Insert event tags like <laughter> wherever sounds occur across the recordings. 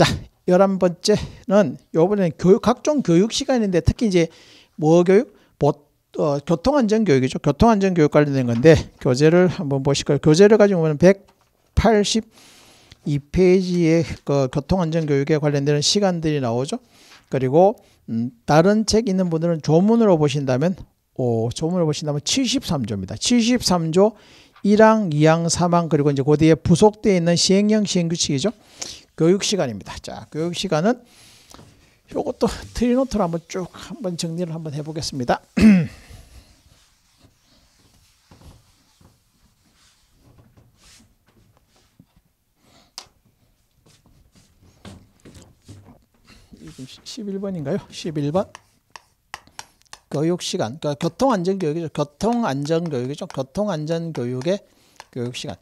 자, 열한 번째는 요번에는 교육 각종 교육 시간인데 특히 이제 뭐 교육 뭐, 어, 교통안전 교육이죠. 교통안전 교육 관련된 건데 교재를 한번 보실까요? 교재를 가지고 보면 182페이지에 그 교통안전 교육에 관련되는 시간들이 나오죠. 그리고 음, 다른 책 있는 분들은 조문으로 보신다면 오, 조문으로 보신다면 73조입니다. 73조 1항, 2항, 3항 그리고 이제 그 뒤에 부속되어 있는 시행령 시행규칙이죠. 교육 시간입니다. 자, 교육 시간은 요것도 트리노트로 한번 쭉 한번 정리를 한번 해보겠습니다. 11번인가요? 11번. 교육시간, 그러니까 교통안전교육이죠. 교통안전교육이죠. 교통안전교육의 교육시간.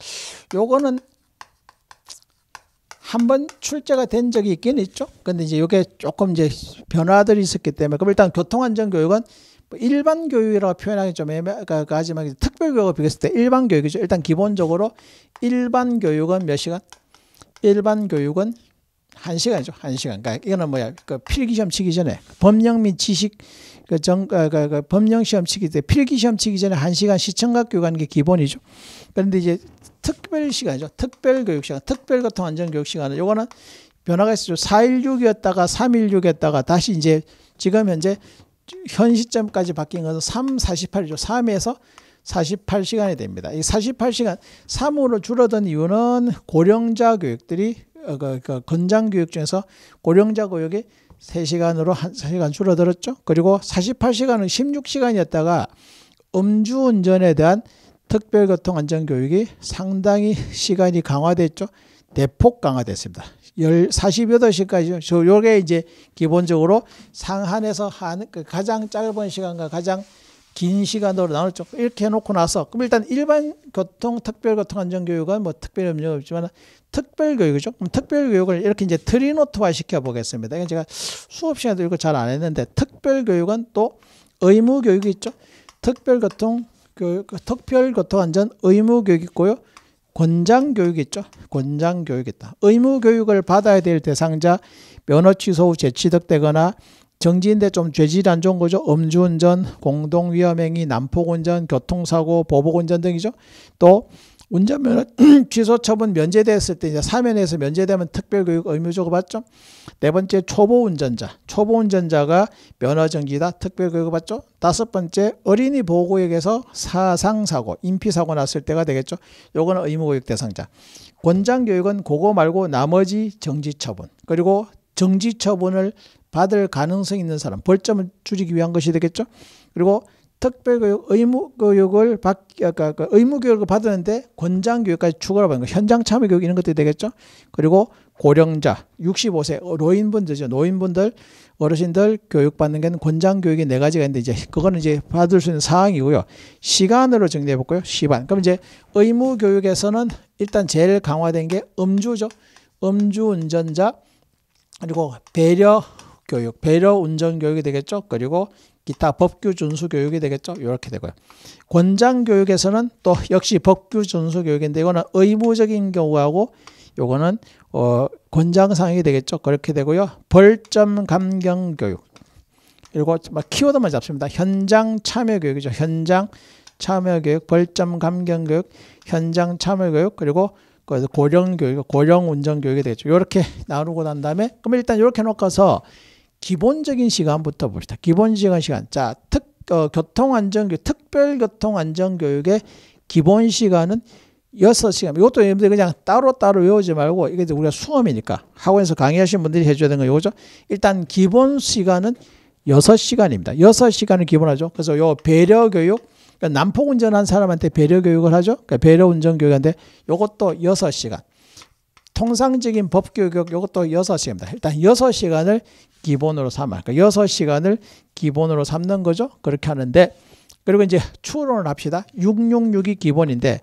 요거는 한번 출제가 된 적이 있긴 있죠. 근데 이제 이게 조금 이제 변화들이 있었기 때문에 그럼 일단 교통안전교육은 뭐 일반 교육이라고 표현하기 좀 애매하지만 그러니까 그 특별 교육과 비교했을 때 일반 교육이죠. 일단 기본적으로 일반 교육은 몇 시간? 일반 교육은 한 시간이죠. 한 시간. 그러니까 이거는 뭐야? 그 필기 시험 치기 전에 법령 및 지식 그 정, 그, 그, 그 법령 시험 치기 때 필기 시험 치기 전에 한 시간 시청각 교육하는 게 기본이죠. 그런데 이제 특별 시간이죠. 특별 교육 시간, 특별 교통 안전 교육 시간은 요거는 변화가 있어요. 416이었다가 316이었다가 다시 이제 지금 현재 현 시점까지 바뀐 것은 348이죠. 3에서 48시간이 됩니다. 이 48시간 3으로 줄어든 이유는 고령자 교육들이 그, 그, 그 건장 교육 중에서 고령자 교육이 3시간으로 한 3시간 줄어들었죠. 그리고 48시간은 16시간이었다가 음주운전에 대한 특별교통안전교육이 상당히 시간이 강화됐죠. 대폭 강화됐습니다. 48시까지, 요게 이제 기본적으로 상한에서 한, 그 가장 짧은 시간과 가장 긴 시간으로 나눠서 이렇게 해놓고 나서 그럼 일단 일반 교통, 특별교통안전교육은 뭐특별 염려 는 없지만 특별교육이죠. 그럼 특별교육을 이렇게 이제 트리노트화 시켜보겠습니다. 이건 제가 수업 시간에도 이걸 잘안 했는데 특별교육은 또 의무교육이 있죠. 특별교통 교육, 특별교통안전 의무교육 있고요. 권장교육이 있죠. 권장교육이 있다. 의무교육을 받아야 될 대상자 면허 취소 후 재취득되거나 정지인데 좀 죄질 안 좋은 거죠. 음주운전, 공동위험행위, 난폭운전, 교통사고, 보복운전 등이죠. 또 운전면허 <clears throat> 취소 처분 면제됐을 때 이제 사면에서 면제되면 특별교육 의무적으로 받죠. 네 번째 초보 운전자. 초보 운전자가 면허 정지다 특별교육을 받죠. 다섯 번째 어린이 보호구역에서 사상사고, 인피사고 났을 때가 되겠죠. 요거는 의무교육 대상자. 권장교육은 그거 말고 나머지 정지 처분. 그리고 정지 처분을 받을 가능성이 있는 사람, 벌점을 줄이기 위한 것이 되겠죠. 그리고 특별교육, 의무교육을 받, 그러니까 그 의무교육을 받았는데 권장교육까지 추가로 받는 거, 현장 참여교육 이런 것들이 되겠죠. 그리고 고령자, 65세, 노인분들죠 노인분들, 어르신들 교육받는 게 권장교육이 네 가지가 있는데 이제 그거는 이제 받을 수 있는 사항이고요. 시간으로 정리해 볼까요? 시간. 그럼 이제 의무교육에서는 일단 제일 강화된 게 음주죠. 음주운전자, 그리고 배려, 교육, 배려 운전 교육이 되겠죠. 그리고 기타 법규 준수 교육이 되겠죠. 이렇게 되고요. 권장 교육에서는 또 역시 법규 준수 교육인데 이거는 의무적인 경우하고 요거는 어 권장 사항이 되겠죠. 그렇게 되고요. 벌점 감경 교육. 그리고 막 키워드만 잡습니다. 현장 참여 교육이죠. 현장 참여 교육, 벌점 감경 교육, 현장 참여 교육 그리고 그 고령 교육, 고령 운전 교육이 되겠죠. 이렇게 나누고 난 다음에 그럼 일단 이렇게 놓고서 기본적인 시간부터 봅시다. 기본 시간 시간. 자, 특 어, 교통안전교 육 특별 교통안전교육의 기본 시간은 6시간. 이것도 여러분들 그냥 따로따로 외우지 말고 이게 우리가 수업이니까 학원에서 강의하시는 분들이 해 줘야 되는 거 이거죠. 일단 기본 시간은 6시간입니다. 6시간을 기본하죠. 그래서 요 배려 교육 그러니까 난폭 운전한 사람한테 배려 교육을 하죠. 그러니까 배려 운전 교육인데 요것도 6시간. 통상적인 법교육 이것도 6시입니다 일단 6시간을 기본으로 삼아. 그러니까 6시간을 기본으로 삼는 거죠. 그렇게 하는데 그리고 이제 추론을 합시다. 666이 기본인데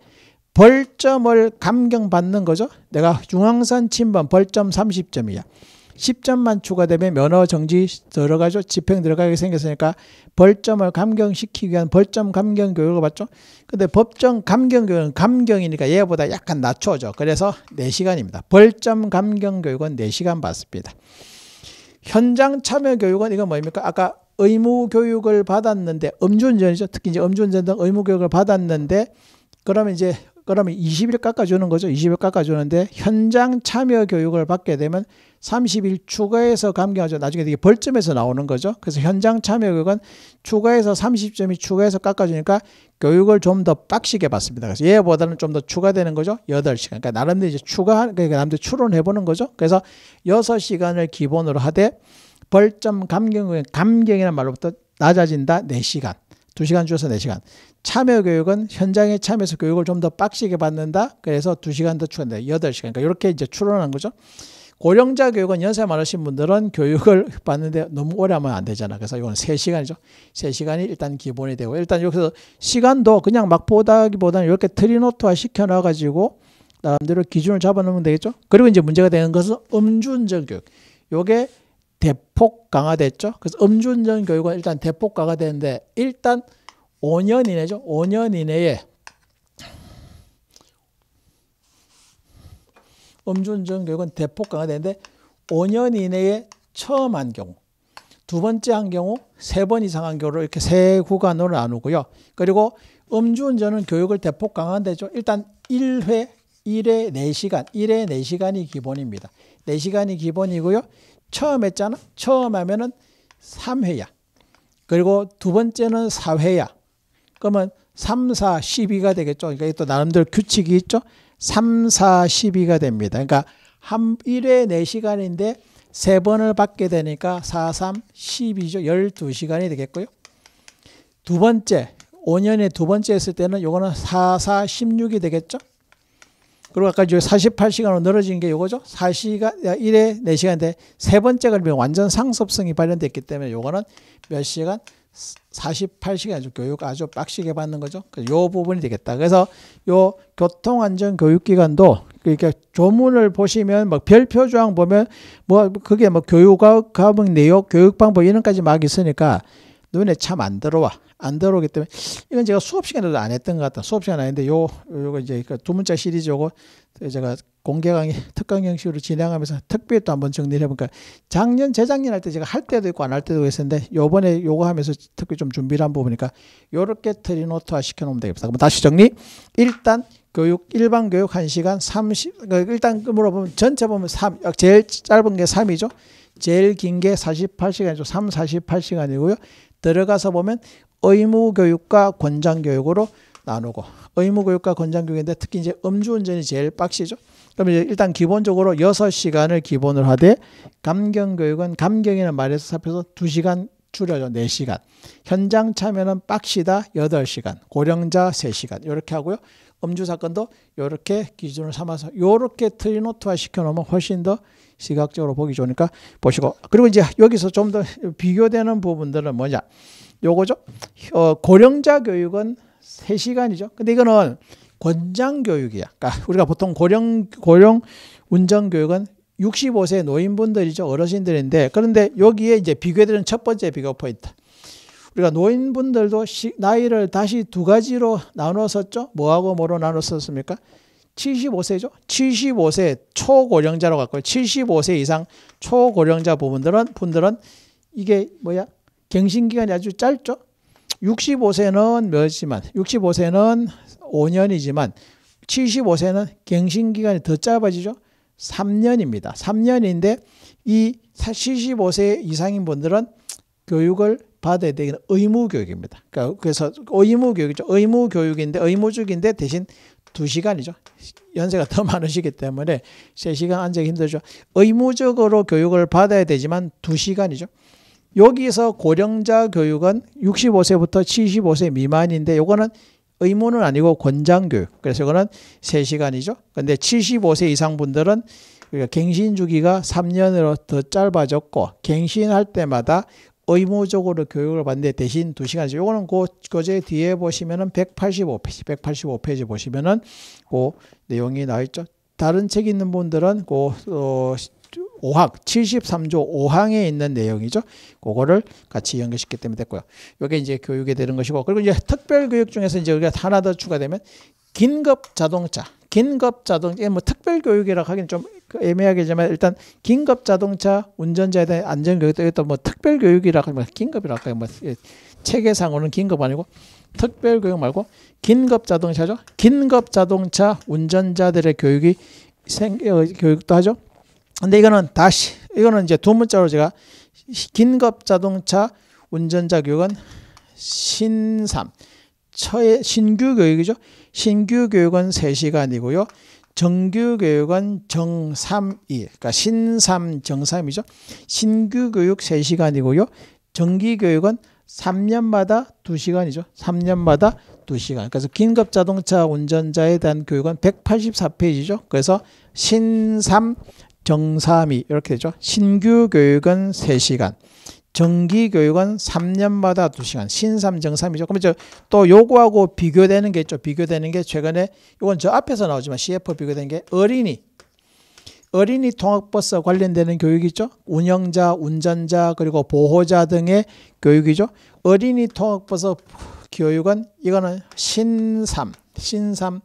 벌점을 감경받는 거죠. 내가 중앙선 침범 벌점 30점이야. 10점만 추가되면 면허 정지 들어가죠. 집행 들어가게 생겼으니까 벌점을 감경시키기 위한 벌점 감경 교육을 받죠. 근데 법정 감경 교육은 감경이니까 얘보다 약간 낮춰져. 그래서 4시간입니다. 벌점 감경 교육은 4시간 받습니다. 현장 참여 교육은 이건 뭡니까? 아까 의무 교육을 받았는데 음주운전이죠. 특히 이제 음주운전 등 의무 교육을 받았는데 그러면 이제 그러면 20일 깎아주는 거죠. 20일 깎아주는데 현장 참여 교육을 받게 되면 30일 추가해서 감경하죠. 나중에 이게 벌점에서 나오는 거죠. 그래서 현장 참여 교육은 추가해서 30점이 추가해서 깎아주니까 교육을 좀 더 빡시게 받습니다. 그래서 얘보다는 좀 더 추가되는 거죠. 8시간. 그러니까 나름대로 이제 추가, 그러니까 나름대 추론해보는 거죠. 그래서 6시간을 기본으로 하되 벌점 감경, 감경이란 말로부터 낮아진다. 4시간. 2시간 줄여서 4시간. 참여 교육은 현장에 참여해서 교육을 좀 더 빡시게 받는다. 그래서 2시간 더 추가한다. 8시간. 그러니까 이렇게 이제 추론한 거죠. 고령자 교육은 연세 많으신 분들은 교육을 받는데 너무 오래 하면 안 되잖아. 그래서 이건 3시간이죠. 3시간이 일단 기본이 되고 일단 여기서 시간도 그냥 막 보다기보다는 이렇게 트리노트화 시켜놔 가지고 나름대로 기준을 잡아 놓으면 되겠죠. 그리고 이제 문제가 되는 것은 음주운전 교육. 요게 대폭 강화됐죠. 그래서 음주운전 교육은 일단 대폭 강화되는데 일단 5년 이내죠. 5년 이내에 음주운전 교육은 대폭 강화되는데 5년 이내에 처음 한 경우, 두 번째 한 경우, 세 번 이상 한 경우로 이렇게 세 구간으로 나누고요. 그리고 음주운전은 교육을 대폭 강화되죠. 일단 1회, 1회 4시간, 1회 4시간이 기본입니다. 4시간이 기본이고요. 처음 했잖아. 처음 하면은 3회야. 그리고 두 번째는 4회야. 그러면 3, 4, 12가 되겠죠. 그러니까 또 나름대로 규칙이 있죠. 3, 4, 12가 됩니다. 그러니까 한 1회 4시간인데 3번을 받게 되니까 4, 3, 12죠. 12시간이 되겠고요. 두 번째, 5년에 두 번째 했을 때는 요거는 4, 4, 16이 되겠죠. 그리고 아까 48시간으로 늘어진 게 이거죠. 4시간, 1회 4시간인데 세 번째 걸면 완전 상습성이 발현됐기 때문에 요거는 몇 시간? 48시간 교육 아주 빡시게 받는 거죠. 그래서 요 부분이 되겠다. 그래서 요 교통안전교육기관도 그러니까 조문을 보시면 막 뭐 별표 조항 보면 뭐 그게 뭐 교육 과목 내역, 교육 방법 이런까지 막 있으니까 눈에 참 안 들어와. 안 들어오기 때문에 이건 제가 수업 시간에도 안 했던 것 같다. 수업 시간 아닌데 요 요거 이제 그 두 문자 시리즈고 제가 공개 강의 특강 형식으로 진행하면서 특별히 또 한번 정리를 해보니까 작년 재작년 할 때 제가 할 때도 있고 안 할 때도 있었는데 요번에 요거 하면서 특별히 좀 준비를 한 부분이니까 요렇게 트리노트화 시켜놓으면 되겠다. 그럼 다시 정리. 일단 교육 일반 교육 1시간 30 그 일단 물어보면 전체 보면 3 아, 제일 짧은 게 3이죠. 제일 긴 게 48시간이죠. 3, 48시간이고요. 들어가서 보면 의무교육과 권장교육으로 나누고 의무교육과 권장교육인데 특히 이제 음주운전이 제일 빡시죠. 그럼 이제 일단 기본적으로 6 시간을 기본으로 하되 감경교육은 감경이라는 말에서 살펴서 2시간 줄여져 4시간 현장 참여는 빡시다 8 시간 고령자 3시간 이렇게 하고요. 음주 사건도 이렇게 기준을 삼아서 이렇게 트리노트화 시켜놓으면 훨씬 더 시각적으로 보기 좋으니까 보시고 그리고 이제 여기서 좀 더 비교되는 부분들은 뭐냐 요거죠 어, 고령자 교육은 3시간이죠 근데 이거는 권장 교육이야 그러니까 우리가 보통 고령 고령 운전 교육은 65세 노인분들이죠 어르신들인데 그런데 여기에 이제 비교되는 첫 번째 비교 포인트 우리가 노인분들도 시, 나이를 다시 두 가지로 나눴었죠 뭐하고 뭐로 나눴었습니까 75세죠. 75세 초고령자로 갖고요. 75세 이상 초고령자 부분들은 분들은 이게 뭐야? 갱신 기간이 아주 짧죠. 65세는 몇이지만 65세는 5년이지만 75세는 갱신 기간이 더 짧아지죠. 3년입니다. 3년인데 이 75세 이상인 분들은 교육을 받아야 되는 의무 교육입니다. 그러니까 그래서 의무 교육이죠. 의무 교육인데 의무직인데 대신 2시간이죠. 연세가 더 많으시기 때문에 3시간 앉아기 힘들죠. 의무적으로 교육을 받아야 되지만 2시간이죠. 여기서 고령자 교육은 65세부터 75세 미만인데 이거는 의무는 아니고 권장 교육. 그래서 이거는 3시간이죠. 근데 75세 이상 분들은 그러니 갱신 주기가 3년으로 더 짧아졌고 갱신할 때마다 의무적으로 교육을 받는데 대신 두시간씩 요거는 그 교재 뒤에 보시면은 185페이지, 185페이지 보시면은 그 내용이 나와 있죠. 다른 책 있는 분들은 그 어, 5학 73조 5항에 있는 내용이죠. 그거를 같이 연결시키기 때문에 됐고요. 요게 이제 교육이 되는 것이고 그리고 이제 특별 교육 중에서 이제 우리가 하나 더 추가되면 긴급 자동차 긴급자동차, 뭐 특별교육이라고 하긴 좀애매하게지만 일단 긴급자동차 운전자에 대한 안전교육도 이것도 뭐 특별교육이라고 하면 긴급이라고 하면 뭐 예, 체계상으로는 긴급 아니고 특별교육 말고 긴급자동차죠. 긴급자동차 운전자들의 교육이 생, 어, 교육도 하죠. 근데 이거는 다시 이거는 이제 두 문자로 제가 긴급자동차 운전자 교육은 신삼 처의 신규 교육이죠. 신규 교육은 3시간이고요. 정규 교육은 정삼일 그러니까 신삼 정삼이죠. 신규 교육 3시간이고요. 정기 교육은 3년마다 2시간이죠. 3년마다 2시간. 그래서 긴급 자동차 운전자에 대한 교육은 184페이지죠. 그래서 신삼 정삼이 이렇게 되죠. 신규 교육은 3시간. 정기교육은 3년마다 2시간, 신삼정삼이죠. 그러면 또 요거하고 비교되는 게 있죠. 비교되는 게 최근에, 요건 저 앞에서 나오지만 CF 비교된 게 어린이. 어린이 통학버스 관련되는 교육이죠. 운영자, 운전자, 그리고 보호자 등의 교육이죠. 어린이 통학버스 교육은 이거는 신삼, 신삼,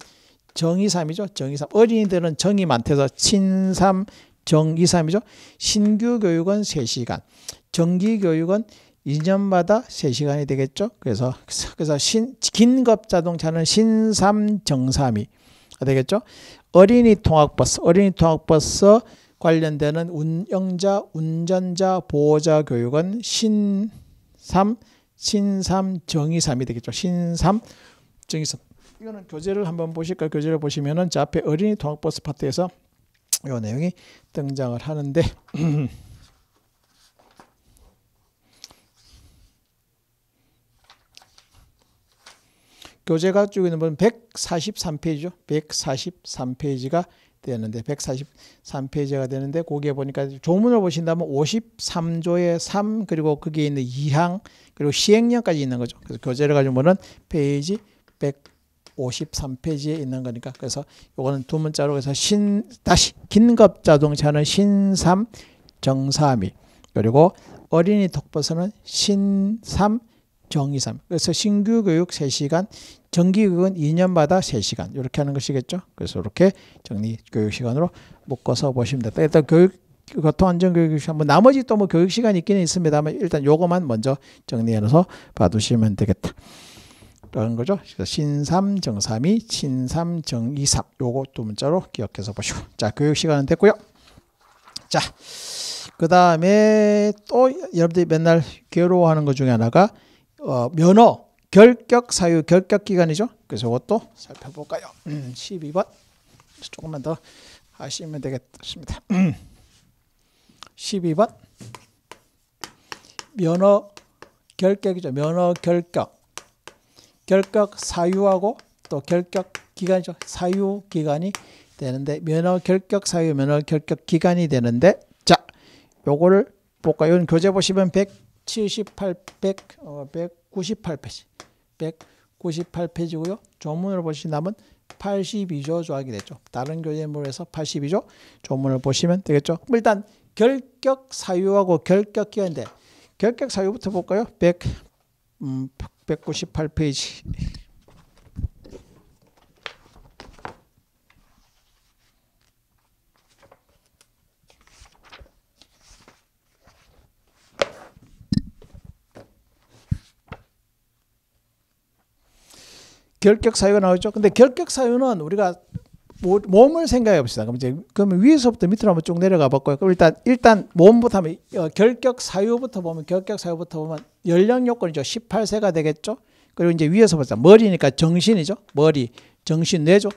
정의삼이죠. 정의삼. 어린이들은 정이 많대서 신삼, 정이삼이죠. 신규 교육은 3시간. 정기 교육은 2년마다 3시간이 되겠죠. 그래서 그래서 신 긴급 자동차는 신삼 정삼이 되겠죠. 어린이 통학버스, 어린이 통학버스 관련되는 운영자, 운전자, 보호자 교육은 신삼 신삼 정의삼이 되겠죠. 신삼 정의삼. 이거는 교재를 한번 보실까? 요 교재를 보시면은 자 앞에 어린이 통학버스 파트에서 요 내용이 등장을 하는데 <clears throat> 교재 가지고 있는 분 143페이지죠. 143페이지가 되는데 143페이지가 되는데 거기에 보니까 조문을 보신다면 53조의 3 그리고 그게 있는 2항 그리고 시행령까지 있는 거죠. 그래서 교재를 가지고 보는 페이지 153페이지에 있는 거니까 그래서 요거는 두 문자로 해서 신 다시 긴급 자동차는 신삼 정삼이 그리고 어린이 독버섯는 신삼 정의삼. 그래서 신규 교육 3시간, 정기 교육은 2년마다 3시간. 이렇게 하는 것이겠죠. 그래서 이렇게 정리 교육 시간으로 묶어서 보시면 됩니다. 일단 교육 교통안전교육 시간 뭐 나머지 또 뭐 교육 시간 있기는 있습니다만 일단 요거만 먼저 정리해서 봐두시면 되겠다. 라는 거죠. 신삼정삼이 신삼정이삼 요거 두 문자로 기억해서 보시고 자 교육 시간은 됐고요. 자. 그 다음에 또 여러분들이 맨날 괴로워하는 것 중에 하나가 어, 면허 결격 사유 결격 기간이죠. 그래서 이것도 살펴볼까요? 음, 12번 조금만 더 하시면 되겠습니다. 음. 12번 면허 결격이죠. 면허 결격 결격 사유하고 또 결격 기간이죠. 사유 기간이 되는데 면허 결격 사유 면허 결격 기간이 되는데 자 요거를 볼까요? 교재 보시면 100 178, 1 9 8페이지 198페이지고요. 조문을 보시다면 82조 조항이 됐죠. 다른 교재물에서 82조 조문을 보시면 되겠죠. 일단 결격 사유하고 결격 기한인데 결격 사유부터 볼까요? 100, 음, 198페이지. 결격 사유가 나오죠. 근데 결격 사유는 우리가 몸을 생각해 봅시다. 그럼 이제 그러면 위에서부터 밑으로 한번 쭉 내려가 봤고요. 그럼 일단 일단 몸부터 하면 어, 결격 사유부터 보면 결격 사유부터 보면 연령 요건이죠. 18세가 되겠죠. 그리고 이제 위에서 보자 머리니까 정신이죠. 머리 정신 뇌죠.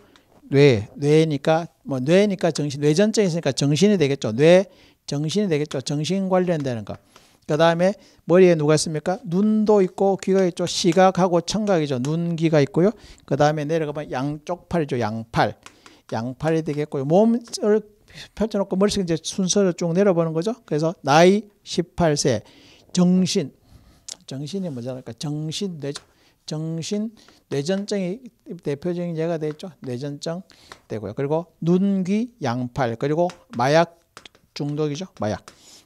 뇌 뇌니까 뭐 뇌니까 정신 뇌전증이 있으니까 정신이 되겠죠. 뇌 정신이 되겠죠. 정신 관련되는 거. 그 다음에 머리에 누가 있습니까? 눈도 있고 귀가 있죠. 시각하고 청각이죠. 눈, 귀가 있고요. 그 다음에 내려가면 양쪽 팔이죠. 양팔. 양팔이 되겠고요. 몸을 펼쳐놓고 머릿속에 이제 순서를 쭉 내려보는 거죠. 그래서 나이 18세, 정신, 정신이 뭐랄까 정신 뇌죠. 정신 뇌전증이 대표적인 예가 되겠죠. 뇌전증 되고요. 그리고 눈, 귀, 양팔 그리고 마약 중독이죠. 마약.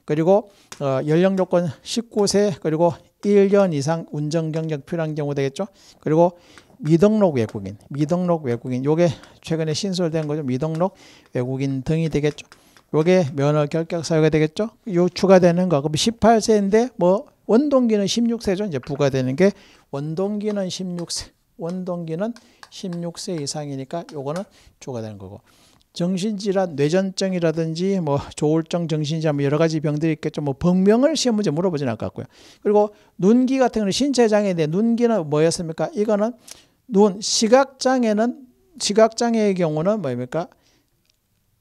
그리고 어, 연령 조건 19세 그리고 1년 이상 운전 경력 필요한 경우 되겠죠. 그리고 미등록 외국인, 미등록 외국인 요게 최근에 신설된 거죠. 미등록 외국인 등이 되겠죠. 요게 면허 결격 사유가 되겠죠. 요 추가되는 거. 그럼 18세인데 뭐 원동기는 16세죠. 이제 부과되는 게 원동기는 16세. 원동기는 16세 이상이니까 요거는 추가되는 거고. 정신질환, 뇌전증이라든지 뭐 조울증, 정신질환 뭐 여러 가지 병들이 있겠죠. 뭐 병명을 시험 문제 물어보진 않을 것 같고요. 그리고 눈기 같은 경우는 신체 장애인데 눈기는 뭐였습니까? 이거는 눈 시각 장애는 시각 장애의 경우는 뭐입니까?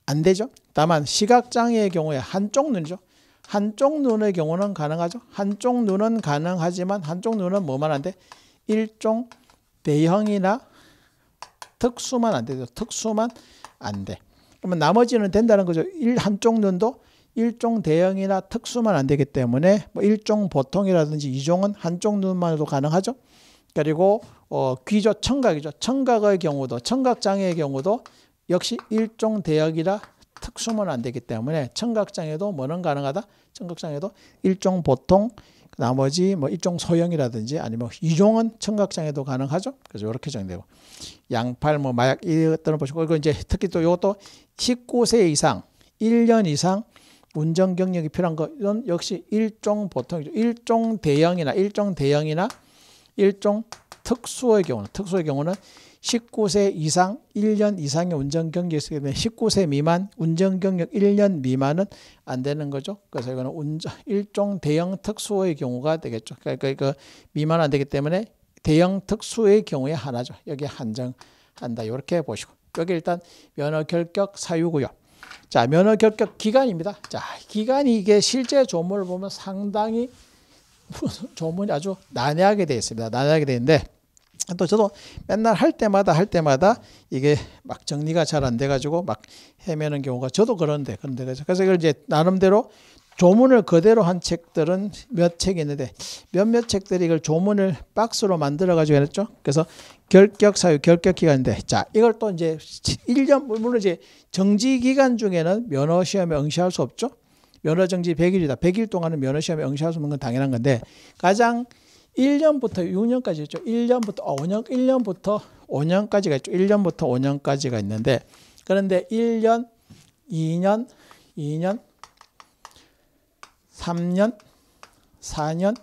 안 되죠. 다만 시각 장애의 경우에 한쪽 눈이죠. 한쪽 눈의 경우는 가능하죠. 한쪽 눈은 가능하지만 한쪽 눈은 뭐만 안 돼? 일종 대형이나 특수만 안 되죠. 특수만 안 돼. 그러면 나머지는 된다는 거죠. 일, 한쪽 눈도 일종 대형이나 특수만 안 되기 때문에 뭐 일종 보통이라든지 이종은 한쪽 눈만으로 가능하죠. 그리고 어, 귀조 청각이죠. 청각의 경우도 청각 장애의 경우도 역시 일종 대형이라 특수만 안 되기 때문에 청각 장애도 뭐는 가능하다. 청각 장애도 일종 보통 나머지 뭐 일종 소형이라든지 아니면 이종은 청각장애도 가능하죠. 그래서 이렇게 정되고 의 양팔 뭐 마약 이것들을 보시고 그리고 이제 특히 또 이것도 19세 이상 1년 이상 운전 경력이 필요한 것은 역시 일종 보통 일종 대형이나 일종 대형이나 일종 특수의 경우는 특수의 경우는 19세 이상 1년 이상의 운전 경력이 있기 되문에 19세 미만 운전 경력 1년 미만은 안 되는 거죠. 그래서 이거는 운전 일종 대형 특수의 경우가 되겠죠. 그러니까 이거 그 미만 안 되기 때문에 대형 특수의 경우에 하나죠. 여기 한정한다. 이렇게 보시고 여기 일단 면허 결격 사유고요. 자, 면허 결격 기간입니다. 자, 기간이 이게 실제 조문을 보면 상당히 조문이 아주 난해하게 되어 있습니다. 난해하게 되는데 또 저도 맨날 할 때마다 할 때마다 이게 막 정리가 잘 안 돼가지고 막 헤매는 경우가 저도 그런데 그런데 그래서 이걸 이제 나름대로 조문을 그대로 한 책들은 몇 책 있는데 몇몇 책들이 이걸 조문을 박스로 만들어가지고 했죠 그래서 결격 사유, 결격 기간인데 자 이걸 또 이제 1년 물론 이제 정지 기간 중에는 면허 시험에 응시할 수 없죠. 면허 정지 100일이다. 100일 동안은 면허 시험에 응시할 수 없는 건 당연한 건데 가장 1년부터 6년까지 어, 있죠. 1년부터 어, 5년 1년부터 5년까지가 있죠. 1년부터 5년까지가 있는데 그런데 1년, 2년, 2년, 3년, 4년,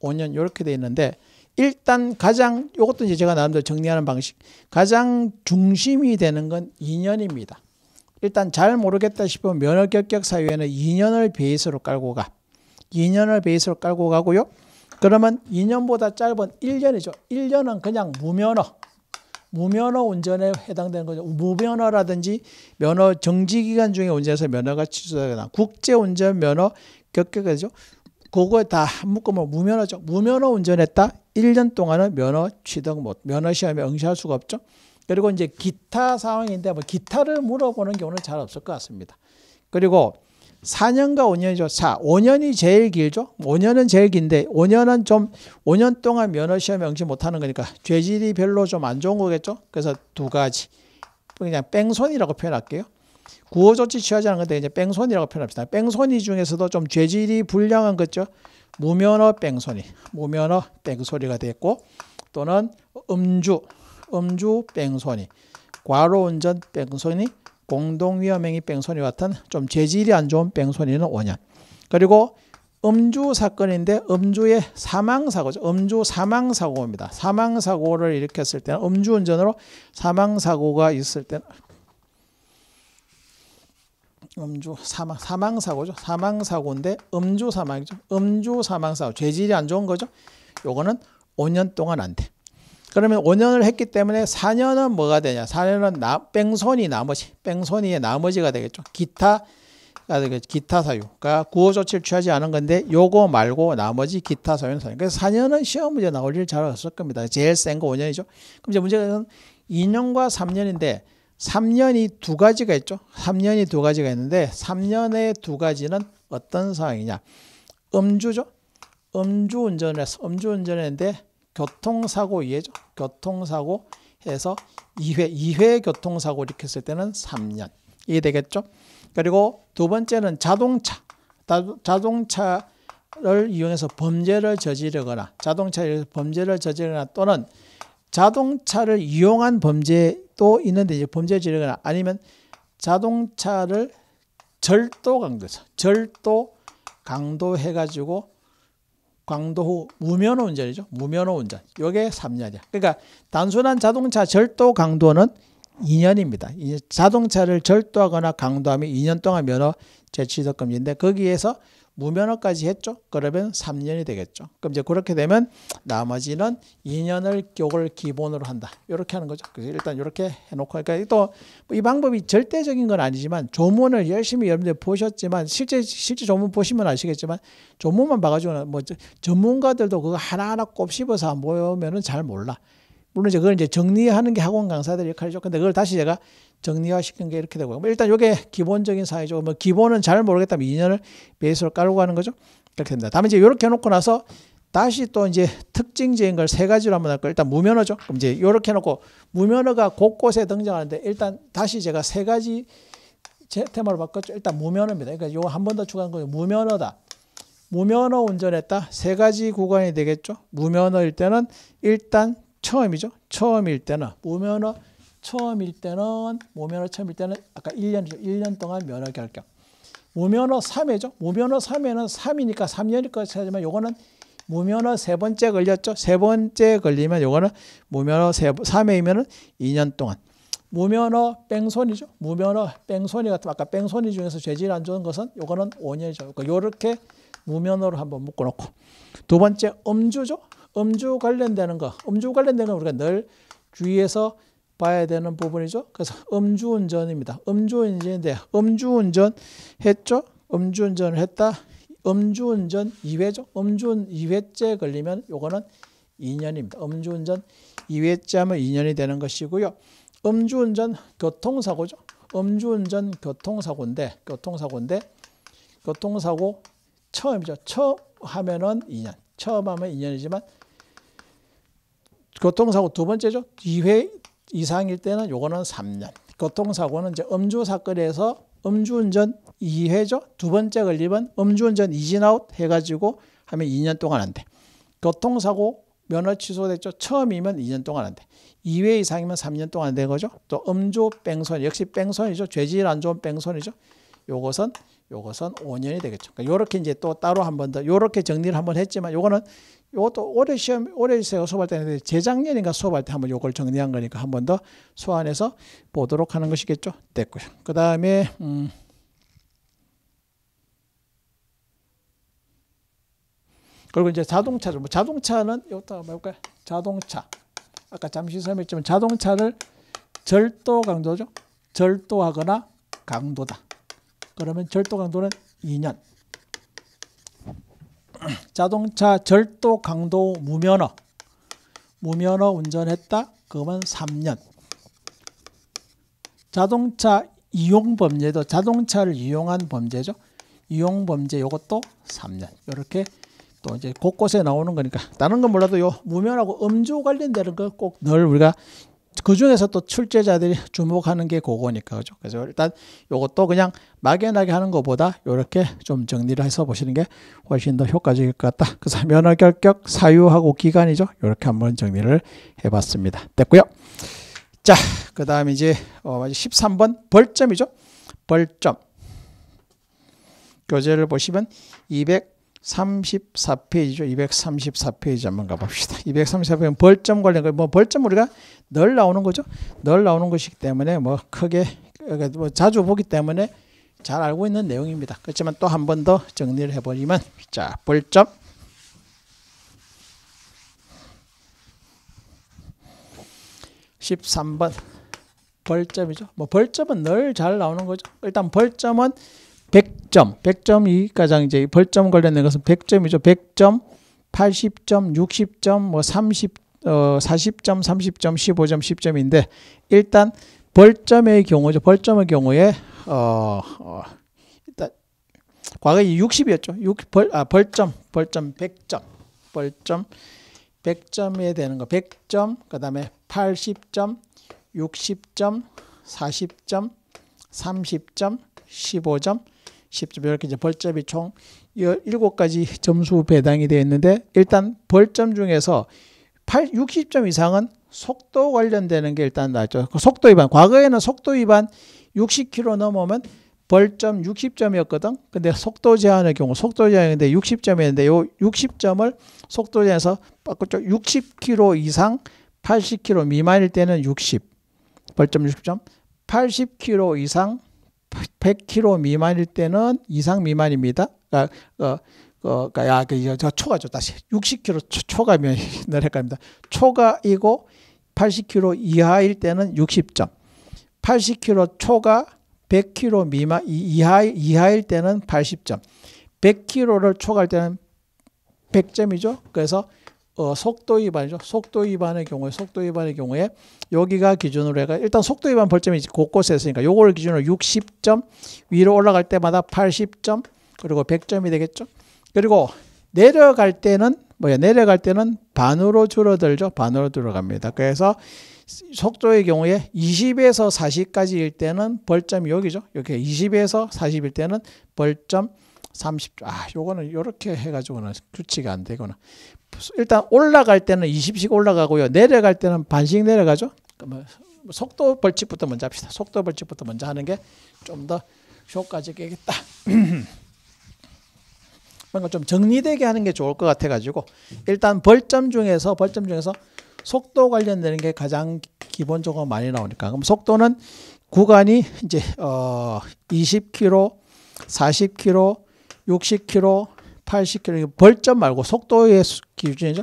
5년 이렇게 돼 있는데 일단 가장 이것도 이제 제가 나름대로 정리하는 방식 가장 중심이 되는 건 2년입니다. 일단 잘 모르겠다 싶으면 면허 결격 사유에는 2년을 베이스로 깔고 가. 2년을 베이스로 깔고 가고요. 그러면 2년보다 짧은 1년이죠. 1년은 그냥 무면허. 무면허 운전에 해당되는 거죠. 무면허라든지 면허 정지 기간 중에 운전해서 면허가 취소되거나 국제 운전 면허 격격이죠. 그거에 다 묶으면 무면허죠. 무면허 운전했다. 1년 동안은 면허 취득 못, 면허 시험에 응시할 수가 없죠. 그리고 이제 기타 상황인데 뭐 기타를 물어보는 경우는 잘 없을 것 같습니다. 그리고 4년과 5년이죠. 자, 5년이 제일 길죠. 5년은 제일 긴데 5년은 좀 5년 동안 면허 시험 명시 못하는 거니까 죄질이 별로 좀 안 좋은 거겠죠. 그래서 두 가지 그냥 뺑소니라고 표현할게요. 구호조치 취하지 않은 건데 이제 뺑소니라고 표현합시다. 뺑소니 중에서도 좀 죄질이 불량한 거죠. 무면허 뺑소니, 무면허 뺑소리가 됐고 또는 음주, 음주 뺑소니, 과로운전 뺑소니, 공동위험행위 뺑소니 같은 좀 재질이 안 좋은 뺑소니는 5년. 그리고 음주 사건인데 음주의 사망 사고죠. 음주 사망 사고입니다. 사망 사고를 일으켰을 때는 음주 운전으로 사망 사고가 있을 때는 음주 사망 사망 사고죠. 사망 사고인데 음주 사망이죠. 음주 사망 사고 죄질이 안 좋은 거죠. 요거는 5년 동안 안 돼. 그러면 5년을 했기 때문에 4년은 뭐가 되냐? 4년은 나, 뺑소니 나머지, 뺑소니의 나머지가 되겠죠. 기타, 기타 사유. 그러니까 구호 조치를 취하지 않은 건데 요거 말고 나머지 기타 사유는 사년 그래서 4년은 시험 문제 나올 일 잘 없을 겁니다. 제일 센 거 5년이죠. 그럼 이제 문제가 2년과 3년인데 3년이 두 가지가 있죠. 3년이 두 가지가 있는데 3년의 두 가지는 어떤 상황이냐. 음주죠. 음주운전을 했어. 음주운전했는데 교통사고 이해죠? 교통사고 해서 2회, 2회 교통사고 일으켰을 때는 3년. 이해되겠죠? 그리고 두 번째는 자동차. 자동차를 이용해서 범죄를 저지르거나 자동차를 범죄를 저지르거나 또는 자동차를 이용한 범죄도 있는데 이제 범죄 저지르거나 아니면 자동차를 절도 강도에서 절도 강도해 가지고 광도후 무면허 운전이죠. 무면허 운전. 요게 3년이야. 그러니까 단순한 자동차 절도 강도는 2년입니다. 자동차를 절도하거나 강도하면 2년 동안 면허 제취 적금인데 거기에서 무면허까지 했죠. 그러면 3년이 되겠죠. 그럼 이제 그렇게 되면 나머지는 2년을 교을 기본으로 한다. 이렇게 하는 거죠. 그래서 일단 이렇게 해놓고 그러니까 또이 방법이 절대적인 건 아니지만 조문을 열심히 여러분들 보셨지만 실제 실제 조문 보시면 아시겠지만 조문만 봐가지고는 뭐 전문가들도 그거 하나하나 꼽씹어서안 보면은 잘 몰라. 물론 이제 그걸 이제 정리하는 게 학원 강사들 역할이죠. 근데 그걸 다시 제가 정리화시킨 게 이렇게 되고요. 뭐 일단 이게 기본적인 사이죠. 뭐 기본은 잘 모르겠다면 2년을 베이스로 깔고 가는 거죠. 이렇게 됩니다. 다음에 이제 이렇게 해놓고 나서 다시 또 이제 특징적인 걸 세 가지로 한번 할까요? 일단 무면허죠. 그럼 이제 이렇게 해놓고 무면허가 곳곳에 등장하는데 일단 다시 제가 세 가지 제 테마로 바꿨죠. 일단 무면허입니다. 그러니까 이거 한 번 더 추가한 거죠. 무면허다. 무면허 운전했다. 세 가지 구간이 되겠죠. 무면허일 때는 일단 처음이죠. 처음일 때는 무면허 처음일 때는 모면허 처음일 때는 아까 1년이죠. 1년 동안 면허 결격. 무면허 3회죠. 무면허 3회는 3이니까 3년일 것 같지만 요거는 무면허 세 번째 걸렸죠. 세 번째 걸리면 요거는 무면허 세, 3회이면은 2년 동안. 무면허 뺑소니죠. 무면허 뺑소니 같은 아까 뺑소니 중에서 죄질 안 좋은 것은 요거는 5년이죠. 그러니까 요렇게 무면허로 한번 묶어 놓고 두 번째 음주죠. 음주 관련되는 거. 음주 관련되는 거 우리가 늘주위에서 봐야 되는 부분이죠. 그래서 음주운전입니다. 음주운전인데 음주운전 했죠? 음주운전을 했다. 음주운전 2회죠. 음주운 2회째 걸리면 요거는 2년입니다. 음주운전 2회째 하면 2년이 되는 것이고요. 음주운전 교통사고죠. 음주운전 교통사고인데 교통사고인데 교통사고 처음이죠. 처음 하면은 2년. 처음 하면 2년이지만 교통사고 두 번째죠. 2회 이상일 때는 요거는 3년. 교통사고는 이제 음주 사건에서 음주운전 2회죠. 두 번째 걸리면 음주운전 이진아웃 해가지고 하면 2년 동안 안 돼. 교통사고 면허 취소됐죠. 처음이면 2년 동안 안 돼. 2회 이상이면 3년 동안 안 되는 거죠. 또 음주 뺑소니 역시 뺑소니죠. 죄질 안 좋은 뺑소니죠. 요것은 요것은 5년이 되겠죠. 그러니까 요렇게 이제 또 따로 한 번더 요렇게 정리를 한번 했지만 요거는 요것도 올해 시험 올해 제가 수업할 때는 재작년인가 수업할 때 한번 요걸 정리한 거니까 한 번더 소환해서 보도록 하는 것이겠죠. 됐고요. 그다음에 음 그리고 이제 자동차죠. 뭐 자동차는 이것도 한번 볼까요? 자동차. 아까 잠시 설명했지만 자동차를 절도 강도죠. 절도하거나 강도다. 그러면 절도 강도는 2년. 자동차 절도 강도 무면허. 무면허 운전했다. 그러면 3년. 자동차 이용 범죄도 자동차를 이용한 범죄죠. 이용 범죄 이것도 3년. 이렇게 또 이제 곳곳에 나오는 거니까 다른 건 몰라도 요 무면하고 허 음주 관련되는 거꼭늘 우리가 그 중에서 또 출제자들이 주목하는 게 그거니까 그죠. 그래서 일단 요것도 그냥 막연하게 하는 것보다 요렇게 좀 정리를 해서 보시는 게 훨씬 더 효과적일 것 같다. 그래서 면허 결격 사유하고 기간이죠. 요렇게 한번 정리를 해봤습니다. 됐고요. 자, 그다음 이제 13번 어, 벌점이죠. 벌점. 교재를 보시면 34페이지죠. 234페이지 한번 가봅시다. 234페이지 뭐 벌점 관련 뭐 벌점 우리가 늘 나오는 거죠. 늘 나오는 것이기 때문에 뭐 크게 뭐 자주 보기 때문에 잘 알고 있는 내용입니다. 그렇지만 또 한 번 더 정리를 해버리면 자 벌점 1 3번 벌점이죠. 뭐 벌점은 늘 잘 나오는 거죠. 일단 벌점은 100점, 100점이 가장 이제 벌점 관련된 것은 100점이죠. 100점, 80점, 60점, 뭐 30, 어, 40점, 30점, 15점, 10점인데 일단 벌점의 경우죠. 벌점의 경우에 어, 어 일단 과거에 60이었죠. 6, 벌, 아, 벌점, 벌점 100점, 벌점 100점에 되는 거 100점, 그 다음에 80점, 60점, 40점, 30점, 15점, 10점 이렇게 이제 벌점이 총 7가지 점수 배당이 되어 있는데 일단 벌점 중에서 8, 60점 이상은 속도 관련되는 게 일단 나죠. 그 속도 위반. 과거에는 속도 위반 60km 넘으면 벌점 60점이었거든. 근데 속도 제한의 경우 속도 제한인데 60점이었는데 요 60점을 속도 제한에서 바꾸죠. 60km 이상 80km 미만일 때는 60 벌점 60점, 80km 이상 100kg 미만일 때는 이상 미만입니다. 그러니까, 어, 어, 그러니까 야, 그, 저 초과 죠 다시 60kg 초, 초과면 늘헷갈니다 초과이고 80kg 이하일 때는 60점, 80kg 초과 100kg 미만 이하 이하일 때는 80점, 100kg를 초과할 때는 100점이죠. 그래서 어, 속도 위반이죠. 속도 위반의 경우에 속도 위반의 경우에 여기가 기준으로 해가 일단 속도 위반 벌점이 곳곳에 있으니까 요걸 기준으로 60점 위로 올라갈 때마다 80점 그리고 100점이 되겠죠. 그리고 내려갈 때는 뭐야 내려갈 때는 반으로 줄어들죠. 반으로 들어갑니다. 그래서 속도의 경우에 20에서 40까지일 때는 벌점이 여기죠. 이렇게 20에서 40일 때는 벌점 30. 아, 요거는 요렇게 해가지고는 규칙이 안 되거나. 일단 올라갈 때는 20씩 올라가고요. 내려갈 때는 반씩 내려가죠. 그러니까 뭐 속도 벌칙부터 먼저 합시다. 속도 벌칙부터 먼저 하는 게 좀 더 효과적이겠다. <clears throat> 뭔가 좀 정리되게 하는 게 좋을 것 같아가지고 일단 벌점 중에서 벌점 중에서 속도 관련되는 게 가장 기본적으로 많이 나오니까 그럼 속도는 구간이 이제 어 20km, 40km, 60km, 80km 벌점 말고 속도의 기준이죠.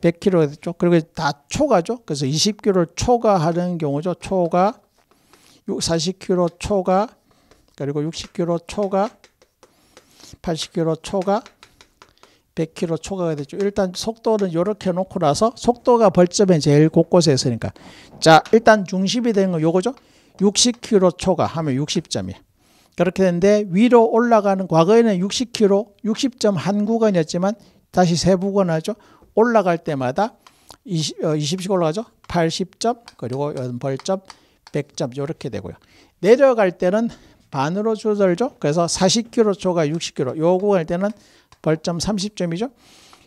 100km죠. 그리고 다 초과죠. 그래서 20km를 초과하는 경우죠. 초과 40km 초과 그리고 60km 초과 80km 초과 100km 초과가 되죠. 일단 속도는 이렇게 놓고 나서 속도가 벌점에 제일 곳곳에 있으니까 자 일단 중심이 되는 건 요거죠. 60km 초과 하면 6 0점이에요 그렇게 되는데 위로 올라가는 과거에는 60km, 60.1구간이었지만 다시 세부권하죠. 올라갈 때마다 20, 어, 20씩 올라가죠. 80점 그리고 연벌점 100점 이렇게 되고요. 내려갈 때는 반으로 줄어들죠. 그래서 40km 초과 60km 요구할 때는 벌점 30점이죠.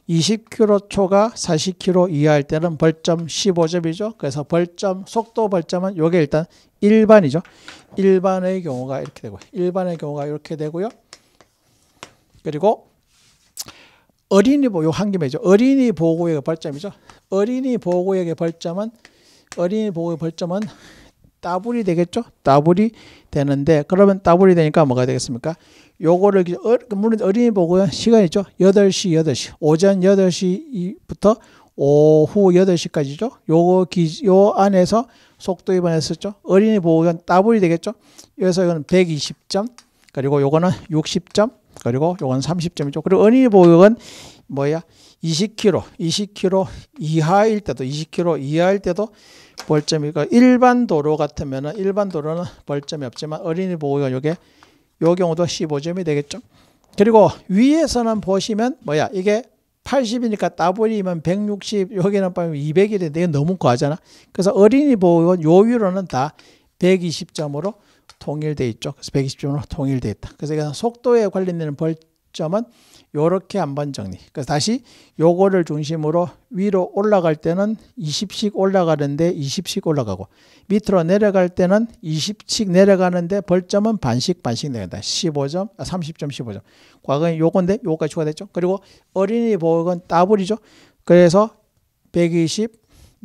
20km초가 40km 이하일 때는 벌점 15점이죠. 그래서 벌점 속도 벌점은 요게 일단 일반이죠. 일반의 경우가 이렇게 되고 요 일반의 경우가 이렇게 되고요. 그리고 어린이 보호 요한 김에죠. 어린이 보호구역의 벌점이죠. 어린이 보호구역의 벌점은 어린이 보호의 벌점은 더블이 되겠죠? 더블이 되는데 그러면 더블이 되니까 뭐가 되겠습니까? 요거를 어, 그 물론 어린이 보고요. 시간이죠. 8시 8시. 오전 8시부터 오후 8시까지죠. 요거 기, 요 안에서 속도 위반했었죠. 어린이 보호견 더블이 되겠죠. 그래서 이건 120점, 그리고 요거는 60점, 그리고 요건 30점이죠. 그리고 어린이 보호견 뭐야? 20km, 20km 이하일 때도 20km 이하일 때도 벌점이고 일반 도로 같으면 일반 도로는 벌점이 없지만 어린이 보호가 요게 요 경우도 15점이 되겠죠. 그리고 위에서는 보시면 뭐야 이게 80이니까 따블이면 160 여기는 빠면 200이래 이게 너무 과하잖아. 그래서 어린이 보호원 요 위로는 다 120점으로 통일돼 있죠. 그래서 120점으로 통일돼 있다. 그래서 속도에 관련되는 벌점은 요렇게 한번 정리. 그래서 다시 요거를 중심으로 위로 올라갈 때는 20씩 올라가는데 20씩 올라가고 밑으로 내려갈 때는 20씩 내려가는데 벌점은 반씩 반씩 내려간다. 15점, 아, 30점, 15점. 과거에 요건데 요거까지 추가됐죠. 그리고 어린이 보육은 따블이죠. 그래서 120,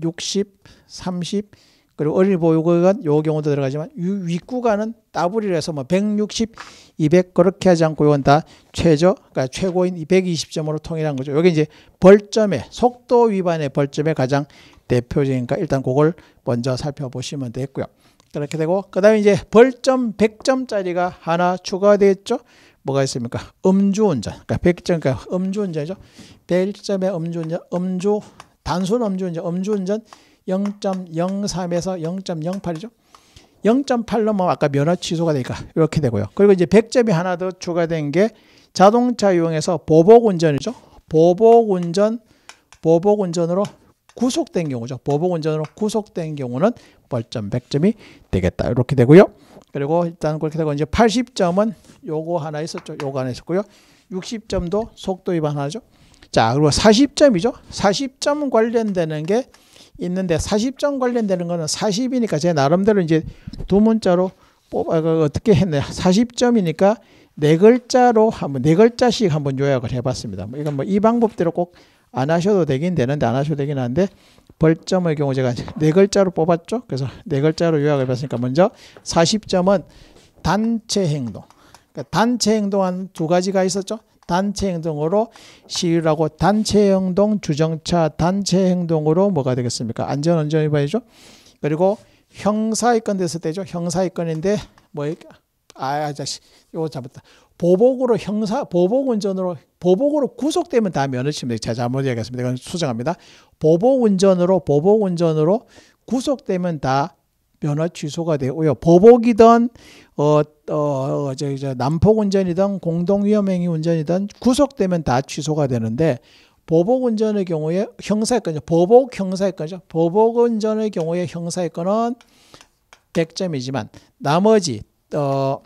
60, 30, 그리고 어린이 보육원 요 경우도 들어가지만 윗구간은 따블이라 해서 뭐 160, 200 그렇게 하지 않고 이건 다 최저 그러니까 최고인 220점으로 통일한 거죠. 이게 이제 벌점의 속도 위반의 벌점의 가장 대표적인니까 일단 그걸 먼저 살펴보시면 되겠고요. 그렇게 되고 그다음에 이제 벌점 100점짜리가 하나 추가됐죠 뭐가 있습니까? 음주운전. 그러니까 100점, 그러니까 음주운전이죠. 100점의 음주운전, 음주, 단순 음주운전, 음주운전 0.03에서 0.08이죠. 0.8로 뭐 아까 면허 취소가 되니까 이렇게 되고요. 그리고 이제 100점이 하나 더 추가된 게 자동차 이용해서 보복 운전이죠. 보복 운전, 보복 운전으로 구속된 경우죠. 보복 운전으로 구속된 경우는 벌점 100점이 되겠다. 이렇게 되고요. 그리고 일단 그렇게 되고 이제 80점은 요거 하나 있었죠. 요거 하나 있었고요. 60점도 속도 위반 하죠 자, 그리고 40점이죠. 40점 관련되는 게 있는데 40점 관련되는 거는 40이니까 제 나름대로 이제 두 문자로 뽑아 그 어떻게 했나 40점이니까 네 글자로 한번 네 글자씩 한번 요약을 해봤습니다. 뭐 이건 뭐이 방법대로 꼭 안 하셔도 되긴 되는데 안 하셔도 되긴 한데 벌점의 경우 제가 네 글자로 뽑았죠. 그래서 네 글자로 요약을 해봤으니까 먼저 40점은 단체 행동. 그러니까 단체 행동한 두 가지가 있었죠. 단체 행동으로 시위라고 단체 행동 주정차 단체 행동으로 뭐가 되겠습니까? 안전 운전 위반이죠. 그리고 형사입건 됐을 때죠. 형사입건인데 뭐 아, 자식 이거 잡았다. 보복으로 형사 보복 운전으로 보복으로 구속되면 다 면허 침해. 제가 잘못 이기했습니다 이건 수정합니다. 보복 운전으로 보복 운전으로 구속되면 다 면허 취소가 되고요. 보복이든 어, 어, 어, 저, 저 난폭 운전이든 공동 위험행위 운전이든 구속되면 다 취소가 되는데 보복 운전의 경우에 형사입건 보복 형사입건이죠. 보복 운전의 경우에 형사입건은 100점이지만 나머지 어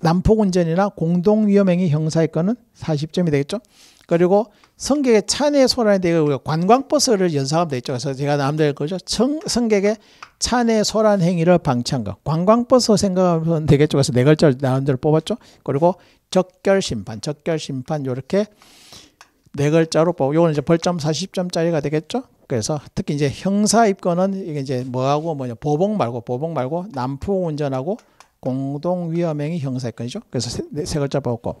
난폭운전이나 공동위험행위 형사의 건은 40점이 되겠죠. 그리고 승객의 차내 소란에 대해 관광버스를 연상하면 되겠죠. 그래서 제가 남들 거죠. 청, 승객의 차내 소란 행위를 방치한 거. 관광버스 생각하면 되겠죠. 그래서 네 글자를 나름대로 뽑았죠. 그리고 적결 심판, 적결 심판 요렇게 네 글자로 뽑고 요거는 이제 벌점 40점짜리가 되겠죠. 그래서 특히 이제 형사 입건은 이게 이제 뭐하고 뭐냐 보복 말고 보복 말고 난폭 운전하고 공동 위험행위 형사건이죠. 그래서 세, 네, 세 글자 뽑았고,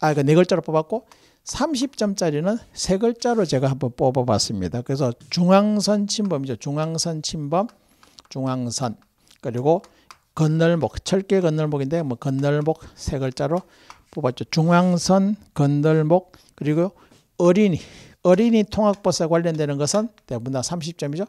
아, 그네 그러니까 글자로 뽑았고, 30점짜리는 세 글자로 제가 한번 뽑아봤습니다. 그래서 중앙선 침범이죠. 중앙선 침범, 중앙선. 그리고 건널목, 철길 건널목인데, 뭐 건널목 세 글자로 뽑았죠. 중앙선, 건널목, 그리고 어린이, 어린이 통학버스에 관련되는 것은 대부분 다 30점이죠.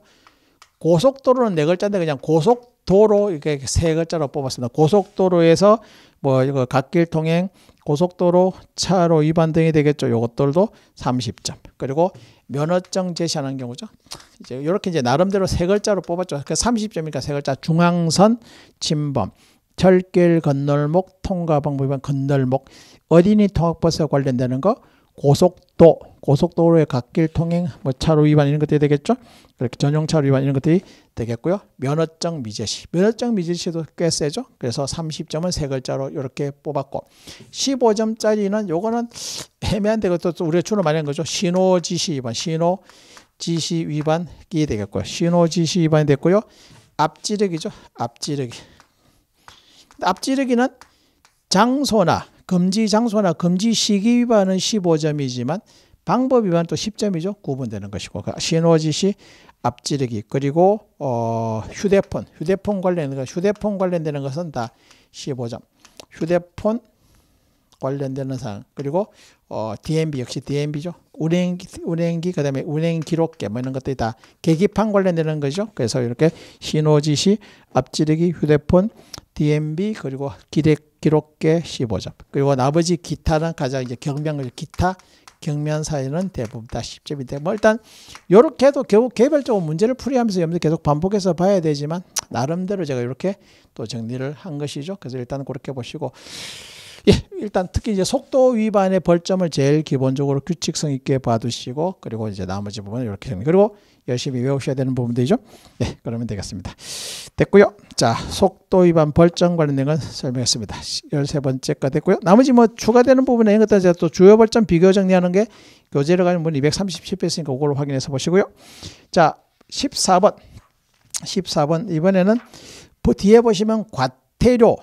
고속도로는 네 글자인데 그냥 고속도로 이렇게 세 글자로 뽑았습니다. 고속도로에서 뭐 이거 갓길 통행, 고속도로, 차로 위반 등이 되겠죠. 요것들도 30점. 그리고 면허증 제시하는 경우죠. 이제 이렇게 이제 나름대로 세 글자로 뽑았죠. 그 30점이니까 세 글자 중앙선 침범. 철길 건널목 통과 방법 위반 건널목 어린이 통학버스와 관련되는 거 고속도, 고속도로의 갓길 통행, 뭐 차로 위반 이런 것들이 되겠죠. 그렇게 전용차로 위반 이런 것들이 되겠고요. 면허증 미제시, 면허증 미제시도 꽤 세죠. 그래서 30점은 세 글자로 이렇게 뽑았고, 15점짜리는 요거는 애매한데 그것도 우리가 주로 말하는 거죠. 신호 지시 위반, 신호 지시 위반이 되겠고요. 신호 지시 위반이 됐고요. 앞지르기죠. 앞지르기. 앞지르기는 장소나 금지 장소나 금지 시기 위반은 15점이지만 방법 위반 또 10점이죠. 구분되는 것이고 그 신호 지시, 앞지르기 그리고 어, 휴대폰, 휴대폰 관련된 것, 휴대폰 관련되는 것은 다 15점. 휴대폰 관련되는 사항 그리고 어, DMB 역시 DMB죠. 운행기, 운행기 그다음에 운행 기록계 뭐 이런 것들이 다 계기판 관련되는 거죠. 그래서 이렇게 신호지시, 앞지르기, 휴대폰, DMB 그리고 기대 기록계1 5점 그리고 나머지 기타는 가장 이제 경명을 기타 경면 사이는 대부분 다 10점인데 뭐 일단 요렇게 도 결국 개별적으로 문제를 풀이하면서 여러분들 계속 반복해서 봐야 되지만 나름대로 제가 이렇게 또 정리를 한 것이죠. 그래서 일단 그렇게 보시고 예, 일단 특히 이제 속도 위반의 벌점을 제일 기본적으로 규칙성 있게 봐두시고 그리고 이제 나머지 부분은 이렇게 됩니다. 그리고 열심히 외우셔야 되는 부분들이죠. 네, 그러면 되겠습니다. 됐고요. 자, 속도 위반 벌점 관련된 건 설명했습니다. 13번째가 됐고요. 나머지 뭐 추가되는 부분에 이것도 제가 또 주요 벌점 비교 정리하는 게 교재를 가진 분 237표 있으니까 그걸 확인해서 보시고요. 자, 14번. 14번 이번에는 뒤에 보시면 과태료,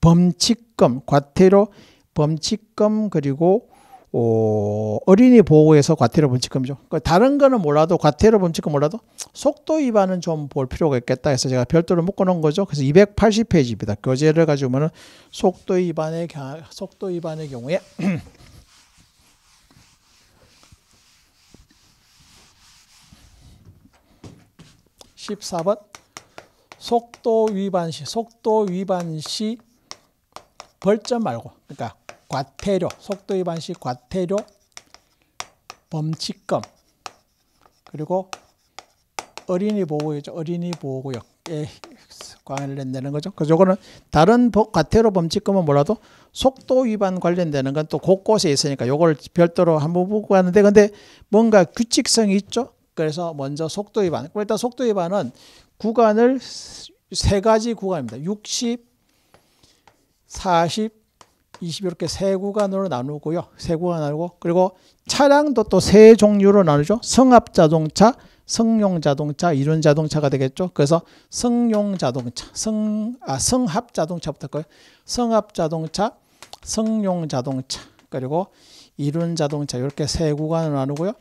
범칙금, 과태료, 범칙금 그리고 어, 어린이 보호에서 과태료 범칙금이죠. 그러니까 다른 거는 몰라도 과태료 범칙금 몰라도 속도 위반은 좀 볼 필요가 있겠다 해서 제가 별도로 묶어놓은 거죠. 그래서 280페이지입니다. 교재를 가지고 보면 속도 위반의 속도 위반의 경우에 <clears throat> 십사 번 속도 위반 시 속도 위반 시 벌점 말고 그러니까 과태료, 속도 위반 시 과태료, 범칙금, 그리고 어린이 보호구역, 어린이 보호구역에 관련되는 거죠. 그래서 요거는 다른 과태료 범칙금은 몰라도 속도 위반 관련되는 건 또 곳곳에 있으니까 요걸 별도로 한번 보고 하는데 근데 뭔가 규칙성이 있죠. 그래서 먼저 속도 위반. 일단 속도 위반은 구간을 세 가지 구간입니다. 60, 40, 20 이렇게 세 구간으로 나누고요. 세 구간 나누고 그리고 차량도 또 세 종류로 나누죠. 성합 자동차, 성용 자동차, 이륜 자동차가 되겠죠. 그래서 성용 자동차, 성아 성합 자동차부터 할까요? 성합 자동차, 성용 자동차 그리고 이륜 자동차 이렇게 세 구간으로 나누고요.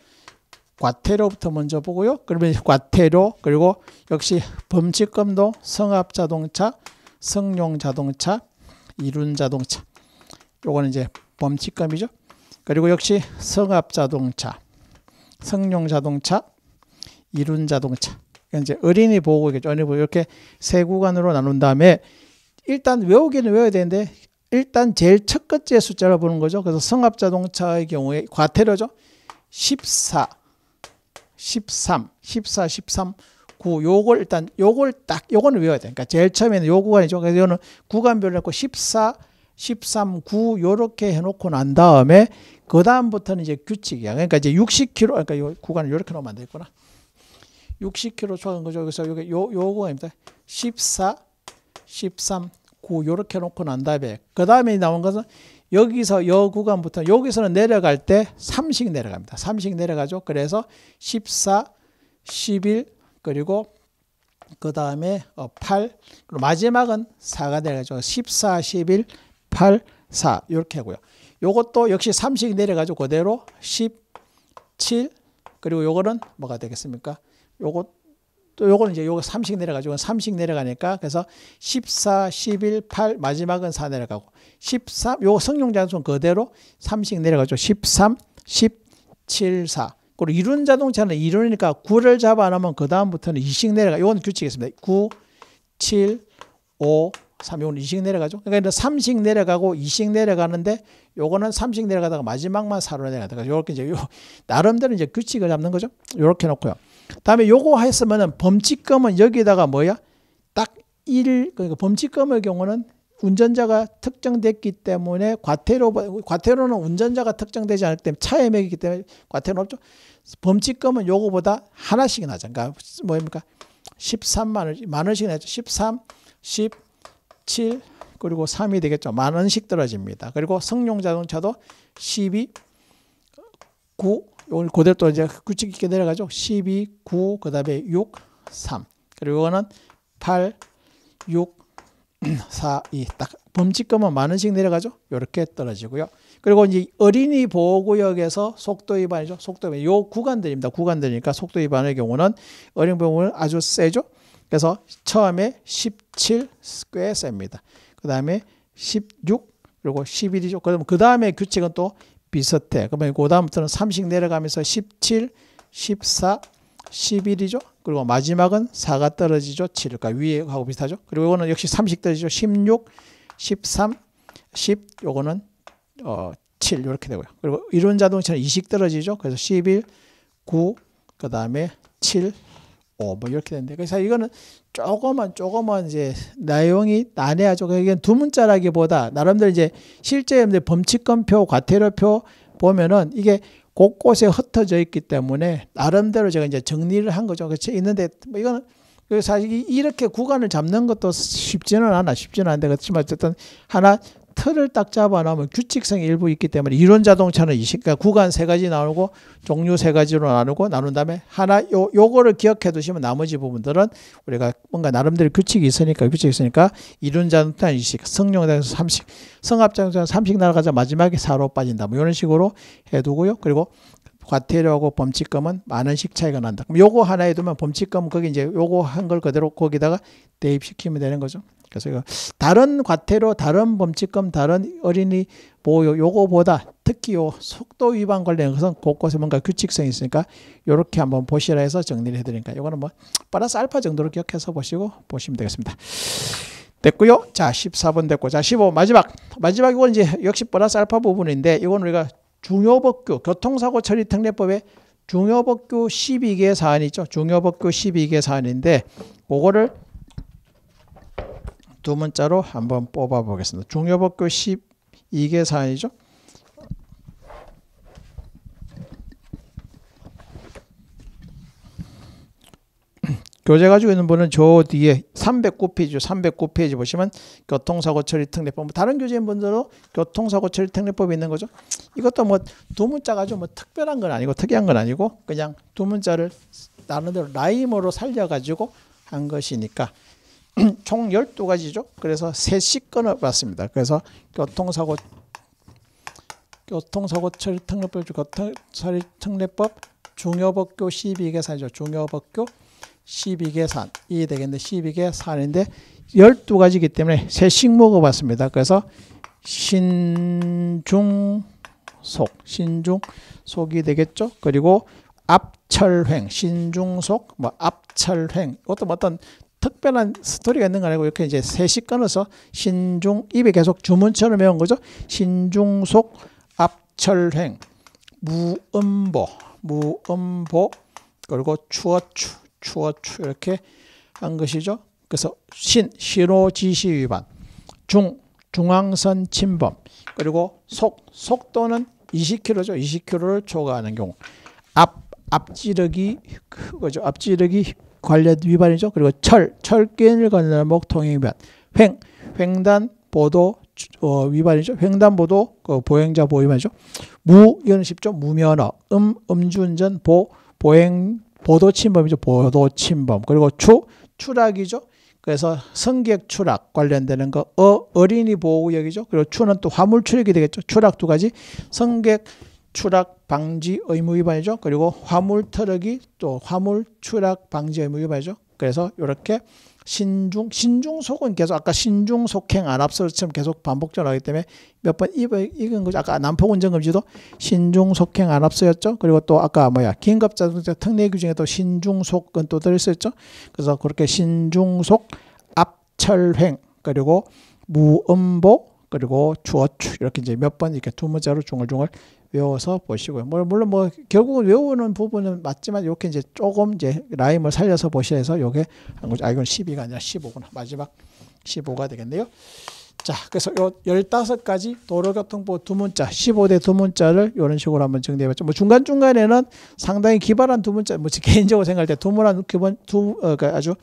과태료부터 먼저 보고요. 그러면 과태료 그리고 역시 범칙금도 성합 자동차, 성용 자동차, 이륜 자동차 요거는 이제 범칙감이죠 그리고 역시 성압 자동차, 성룡 자동차, 이륜 자동차. 그러니까 이제 어린이 보호구 겠죠 어린이 보호 이렇게 세 구간으로 나눈 다음에 일단 외우기는 외워야 되는데 일단 제일 첫 번째 숫자로 보는 거죠. 그래서 성압 자동차의 경우에 과태료죠. 14, 13, 14, 13, 9. 요걸 일단 요걸 딱 요거는 외워야 돼. 그러니까 제일 처음에는 요 구간이죠. 그래서 요는 거 구간별로 했고 14, 13, 9 요렇게 해놓고 난 다음에 그 다음부터는 이제 규칙이야. 그러니까 이제 60km 그러니까 이 구간을 요렇게 놓으면 안 되겠구나. 60km 초과한 거죠. 그래서 요게 요 요거입니다. 14, 13, 9 요렇게 놓고 난 다음에 그 다음에 나온 것은 여기서 요 구간부터 여기서는 내려갈 때 3씩 내려갑니다. 3씩 내려가죠. 그래서 14, 11 그리고 그 다음에 8 어, 그리고 마지막은 4가 내려가죠. 14, 11 8, 4 이렇게 하고요. 요것도 역시 3씩 내려가지고 그대로 17 그리고 요거는 뭐가 되겠습니까? 요것 또 요거는 이제 요거 3씩 내려가지고 3씩 내려가니까 그래서 14, 11, 8 마지막은 4 내려가고 13요성용자동차는 그대로 3씩 내려가죠. 13, 17, 4 그리고 이륜 자동차는 이륜이니까 9를 잡아 놓으면 그 다음부터는 2씩 내려가. 요건 규칙이 있습니다. 9, 7, 5, 3, 이건 2씩 내려가죠. 그러니까 3씩 내려가고 2씩 내려가는데 요거는 3씩 내려가다가 마지막만 4로 내려가다가 요렇게 이제 요 나름대로 이제 규칙을 잡는 거죠. 요렇게 놓고요. 다음에 요거 했으면은 범칙금은 여기다가 뭐야? 딱 1, 그러니까 범칙금의 경우는 운전자가 특정됐기 때문에 과태료 과태료는 운전자가 특정되지 않을때 차에 매이기 때문에 과태료는 없죠. 범칙금은 요거보다 하나씩 이 나죠. 그러니까 뭡니까? 13만 원, 만 원씩 이 나죠. 13, 10 7 그리고 3이 되겠죠. 만 원씩 떨어집니다. 그리고 성용 자동차도 12 9 오늘 그대로 또 이제 규칙 있게 내려가죠. 12 9 그다음에 6 3 그리고 이거는 8 6 4 2딱 범칙금은 만 원씩 내려가죠. 이렇게 떨어지고요. 그리고 이제 어린이 보호구역에서 속도 위반이죠. 속도 위반. 요 구간들입니다. 구간들이니까 속도 위반의 경우는 어린이 보호구역 아주 세죠. 그래서 처음에 17 스퀘어 셉니다. 그 다음에 16 그리고 11이죠. 그러면 그 다음에 규칙은 또 비슷해. 그러면 그 다음부터는 3씩 내려가면서 17, 14, 11이죠. 그리고 마지막은 4가 떨어지죠. 7. 그러니까 위에하고 비슷하죠. 그리고 이거는 역시 3씩 떨어지죠. 16, 13, 10 요거는 어, 7 이렇게 되고요. 그리고 이론 자동차는 2씩 떨어지죠. 그래서 11, 9, 그 다음에 7, 뭐, 뭐 이렇게 된대. 그래서 이거는 조그만조그만 이제 내용이 난해하죠. 그러니까 두 문자라기보다 나름대로 이제 실제 범칙금표, 과태료표 보면은 이게 곳곳에 흩어져 있기 때문에 나름대로 제가 이제 정리를 한 거죠. 그렇지 있는데 뭐 이거는 그 사실 이렇게 구간을 잡는 것도 쉽지는 않아 쉽지는 않은데 그렇지만 어쨌든 하나 틀을 딱 잡아놓으면 규칙성이 일부 있기 때문에 이론 자동차는 이니까 구간 세 가지 나누고 종류 세 가지로 나누고 나눈 다음에 하나 요 요거를 기억해 두시면 나머지 부분들은 우리가 뭔가 나름대로 규칙이 있으니까 규칙이 있으니까 이론 자동차는 이식 성령자동차 삼식 성합 자동차는 삼식 날아가자 마지막에 사로 빠진다 뭐 이런 식으로 해두고요 그리고 과태료하고 범칙금은 많은 식 차이가 난다. 그럼 요거 하나에 두면 범칙금 거기 이제 요거 한 걸 그대로 거기다가 대입시키면 되는 거죠. 그래서 이거 다른 과태료, 다른 범칙금, 다른 어린이 보호 요거보다 특히 요 속도 위반 관련 것은 곳곳에 뭔가 규칙성이 있으니까 요렇게 한번 보시라 해서 정리를 해드리니까 요거는 뭐 플러스 알파 정도로 기억해서 보시고 보시면 되겠습니다. 됐고요. 자, 14번 됐고 자, 15 마지막 마지막 이건 이제 역시 플러스 알파 부분인데 이건 우리가 중요법규 교통사고 처리 특례법에 중요법규 12개 사안이 있죠. 중요법규 12개 사안인데 그거를 두 문자로 한번 뽑아 보겠습니다. 중요법규 12개 사항이죠. <clears throat> 교재 가지고 있는 분은 저 뒤에 309페이지, 309페이지 보시면 교통사고 처리 특례법. 뭐 다른 교재인 분들은 교통사고 처리 특례법이 있는 거죠. 이것도 뭐두 문자 가지뭐 특별한 건 아니고 특이한 건 아니고 그냥 두 문자를 나름대로 라임으로 살려가지고 한 것이니까 <clears throat> 총 12가지죠. 그래서 3시건을봤습니다 그래서 교통사고 교통사고 처리 특례법 교통 처리 특례법 중요법규 12개산이죠. 중요법규 12개산. 이 되겠는데 12개산인데 12가지이기 때문에 3씩 먹어봤습니다. 그래서 신중속, 신중속이 되겠죠. 그리고 앞철횡, 신중속, 뭐 앞철횡, 이것도 어떤 특별한 스토리가 있는 거 아니고 이렇게 이제 셋이 끊어서 신중 입에 계속 주문처럼 외운 거죠. 신중속 앞철횡 무음보 무음보 그리고 추어추 추어추 이렇게 한 것이죠. 그래서 신 신호지시 위반 중 중앙선 침범 그리고 속 속도는 20km죠. 20km를 초과하는 경우 앞 앞지르기 그거죠. 앞지르기 관련 위반이죠. 그리고 철, 철기을 건너는 목통행 위반. 횡, 횡단 보도 어, 위반이죠. 횡단보도 그 보행자 보호 위반이죠. 무 이건 쉽죠. 무면허. 음 음주운전 보 보행 보도 침범이죠. 보도 침범. 그리고 추 추락이죠. 그래서 승객 추락 관련되는 거 어, 어린이 보호구역이죠. 그리고 추는 또 화물 출입이 되겠죠. 추락 두 가지. 승객 추락 방지 의무 위반이죠. 그리고 화물 트럭이 또 화물 추락 방지 의무 위반이죠. 그래서 이렇게 신중 신중 속은 계속 아까 신중 속행 안압서처럼 계속 반복적으로 하기 때문에 몇번 익은 거죠. 아까 남포 운전 금지도 신중 속행 안압서였죠 그리고 또 아까 뭐야 긴급 자동차 특례 규정에도 신중 속은 또 들어있었죠. 그래서 그렇게 신중 속압철횡 그리고 무음보 그리고 주어추 이렇게 이제 몇 번 이렇게 두 문자로 중얼중얼 외워서 보시고요. 뭐, 물론 뭐 결국은 외우는 부분은 맞지만 이렇게 이제 조금 이제 라임을 살려서 보셔서 요게 아 이건 12가 아니라 15구나. 마지막 15가 되겠네요. 자, 그래서 요 15가지 도로교통법 두 문자, 15대 두 문자를 이런 식으로 한번 정리해 봤죠. 뭐 중간중간에는 상당히 기발한 두 문자, 뭐 개인적으로 생각할 때 두문한 기본 두 어, 그러니까 아주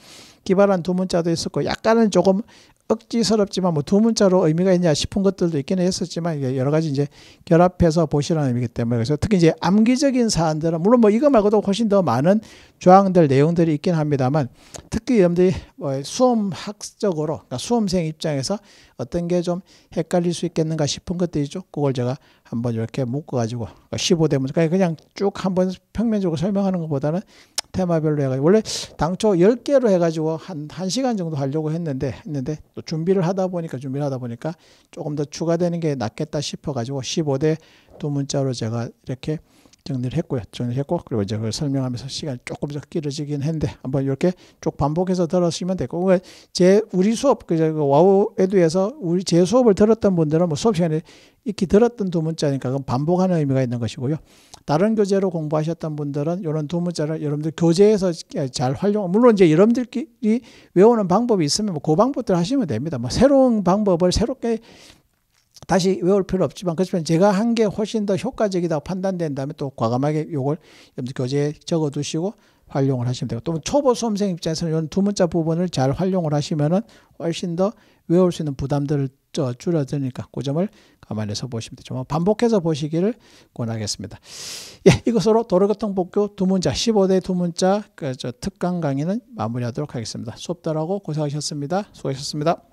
기발한 두 문자도 있었고 약간은 조금 억지스럽지만 뭐 두 문자로 의미가 있냐 싶은 것들도 있기는 했었지만 여러 가지 이제 결합해서 보시라는 의미이기 때문에 그래서 특히 이제 암기적인 사안들은 물론 뭐 이거 말고도 훨씬 더 많은 조항들 내용들이 있긴 합니다만 특히 여러분들이 뭐 수험학적으로 그러니까 수험생 입장에서 어떤 게 좀 헷갈릴 수 있겠는가 싶은 것들이죠. 그걸 제가 한번 이렇게 묶어가지고 15대 그러니까 문제까지 그러니까 그냥 쭉 한번 평면적으로 설명하는 것보다는 테마별로 해가지고 원래 당초 10개로 해가지고 한 한시간 정도 하려고 했는데 했는데 또 준비를 하다 보니까 준비를 하다 보니까 조금 더 추가되는 게 낫겠다 싶어가지고 15대 두 문자로 제가 이렇게 정리를 했고요. 정리를 했고 그리고 이제 그걸 설명하면서 시간이 조금 더 길어지긴 했는데 한번 이렇게 쭉 반복해서 들었으면 되고 그러니까 제 우리 수업 그, 그 와우 에듀에서 우리 제 수업을 들었던 분들은 뭐 수업 시간에 익히 들었던 두 문자니까 그건 반복하는 의미가 있는 것이고요. 다른 교재로 공부하셨던 분들은 이런 두 문자를 여러분들 교재에서 잘 활용, 물론 이제 여러분들끼리 외우는 방법이 있으면 뭐그 방법들 하시면 됩니다. 뭐 새로운 방법을 새롭게 다시 외울 필요 없지만 그렇지만 제가 한 게 훨씬 더 효과적이다고 판단된다면 또 과감하게 요걸 여러분들 교재에 적어 두시고 활용을 하시면 되고 또 초보 수험생 입장에서는 이런 두 문자 부분을 잘 활용을 하시면은 훨씬 더 외울 수 있는 부담들을 줄어드니까 그 점을 감안해서 보시면 되죠. 뭐 반복해서 보시기를 권하겠습니다. 예, 이것으로 도로교통 복교 두 문자 15대 두 문자 그 특강 강의는 마무리하도록 하겠습니다. 수업 따라고 고생하셨습니다. 수고하셨습니다.